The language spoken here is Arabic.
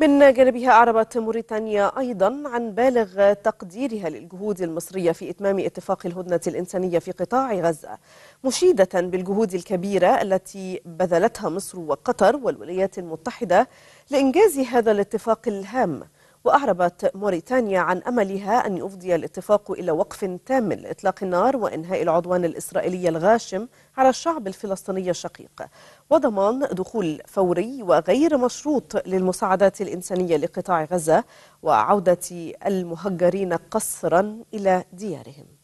من جانبها أعربت موريتانيا أيضا عن بالغ تقديرها للجهود المصرية في إتمام اتفاق الهدنة الإنسانية في قطاع غزة مشيدة بالجهود الكبيرة التي بذلتها مصر وقطر والولايات المتحدة لإنجاز هذا الاتفاق الهام وأعربت موريتانيا عن أملها أن يفضي الاتفاق إلى وقف تام لإطلاق النار وإنهاء العدوان الإسرائيلي الغاشم على الشعب الفلسطيني الشقيق وضمان دخول فوري وغير مشروط للمساعدات الإنسانية لقطاع غزة وعودة المهجرين قسرا إلى ديارهم